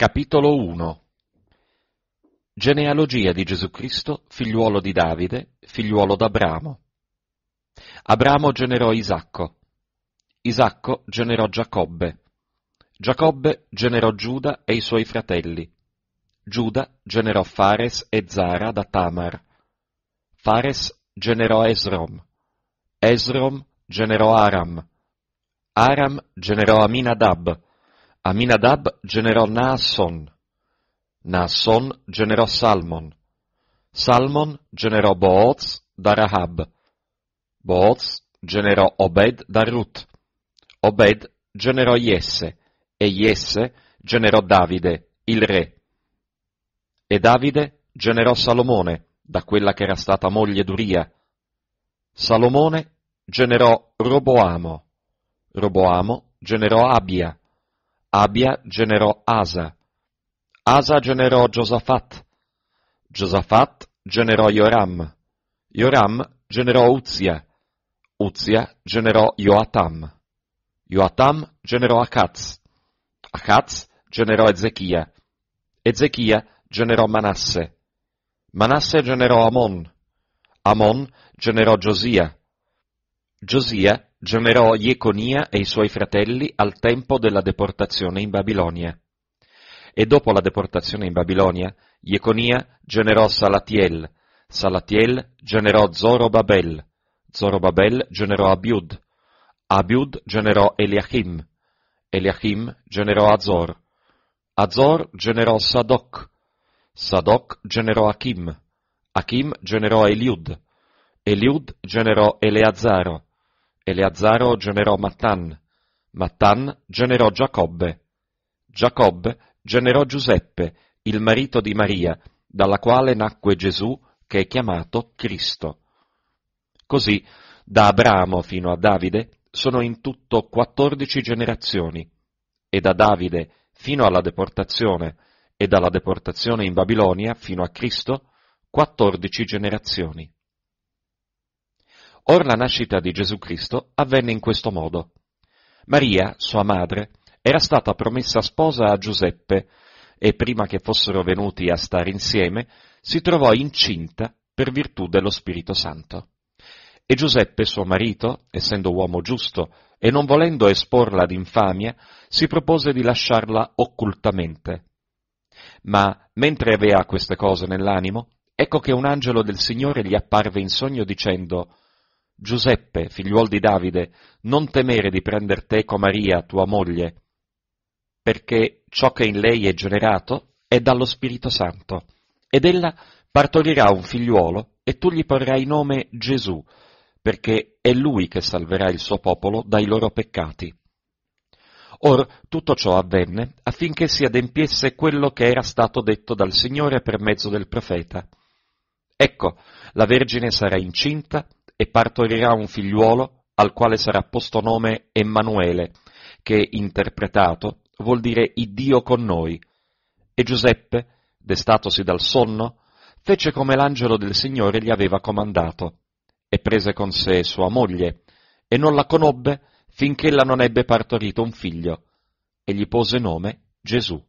Capitolo 1 Genealogia di Gesù Cristo, figliuolo di Davide, figliuolo d'Abramo. Abramo generò Isacco. Isacco generò Giacobbe. Giacobbe generò Giuda e i suoi fratelli. Giuda generò Fares e Zara da Tamar. Fares generò Esrom. Esrom generò Aram. Aram generò Aminadab Aminadab generò Naasson, Naasson generò Salmon, Salmon generò Booz da Rahab, Booz generò Obed da Ruth, Obed generò Jesse, e Jesse generò Davide, il re. E Davide generò Salomone, da quella che era stata moglie d'Uria. Salomone generò Roboamo, Roboamo generò Abia, Abia generò Asa, Asa generò Giosafat, Giosafat generò Joram, Joram generò Uzia, Uzia generò Joatam, Joatam generò Acaz, Acaz generò Ezechia, Ezechia generò Manasse, Manasse generò Amon, Amon generò Giosia, Giosia Generò Jeconia e i suoi fratelli al tempo della deportazione in Babilonia. E dopo la deportazione in Babilonia, Jeconia generò Salatiel, Salatiel generò Zorobabel, Zorobabel generò Abiud, Abiud generò Eliachim, Eliachim generò Azor, Azor generò Sadoc, Sadoc generò Achim, Achim generò Eliud, Eliud generò Eleazaro, Eleazzaro generò Mattan, Mattan generò Giacobbe, Giacobbe generò Giuseppe, il marito di Maria, dalla quale nacque Gesù, che è chiamato Cristo. Così, da Abramo fino a Davide sono in tutto quattordici generazioni, e da Davide fino alla deportazione, e dalla deportazione in Babilonia fino a Cristo, quattordici generazioni. Or la nascita di Gesù Cristo avvenne in questo modo. Maria, sua madre, era stata promessa sposa a Giuseppe e prima che fossero venuti a stare insieme, si trovò incinta per virtù dello Spirito Santo. E Giuseppe, suo marito, essendo uomo giusto e non volendo esporla ad infamia, si propose di lasciarla occultamente. Ma mentre aveva queste cose nell'animo, ecco che un angelo del Signore gli apparve in sogno dicendo Giuseppe, figliuol di Davide, non temere di prender teco Maria, tua moglie, perché ciò che in lei è generato è dallo Spirito Santo, ed ella partorirà un figliuolo, e tu gli porrai nome Gesù, perché è lui che salverà il suo popolo dai loro peccati. Or tutto ciò avvenne affinché si adempiesse quello che era stato detto dal Signore per mezzo del profeta. Ecco, la Vergine sarà incinta e partorirà un figliuolo al quale sarà posto nome Emanuele, che interpretato vuol dire Iddio con noi. E Giuseppe, destatosi dal sonno, fece come l'angelo del Signore gli aveva comandato, e prese con sé sua moglie, e non la conobbe finché ella non ebbe partorito un figlio, e gli pose nome Gesù.